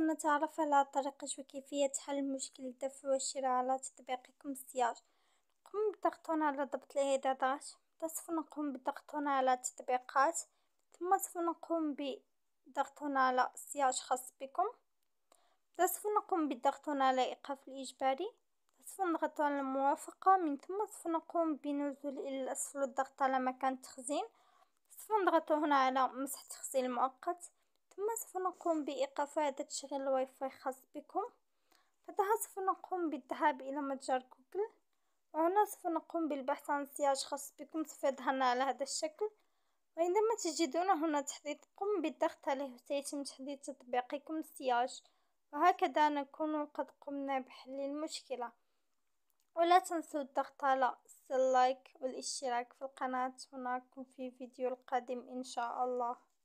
نتعرف على طريقة وكيفية حل مشكل الدفع والشراء على تطبيقكم السياج، نقوم بالضغط هنا على ضبط الإعدادات، سوف نقوم بالضغط هنا على التطبيقات، ثم سوف نقوم بالضغط هنا على سياج خاص بكم، سوف نقوم بالضغط هنا على إيقاف الإجباري، سوف نضغط على الموافقة من ثم سوف نقوم بنزول إلى الأسفل الضغط على مكان التخزين، سوف نضغط هنا على مسح التخزين المؤقت. ثم سوف نقوم بايقاف هذا تشغيل الواي فاي خاص بكم بعدها سوف نقوم بالذهاب الى متجر جوجل وهنا سوف نقوم بالبحث عن سياج خاص بكم سوف يظهرنا على هذا الشكل وعندما تجدون هنا تحديث قم بالضغط عليه سيتم تحديد تطبيقكم السياج وهكذا نكون قد قمنا بحل المشكله ولا تنسوا الضغط على اللايك والاشتراك في القناة ونراكم في فيديو القادم إن شاء الله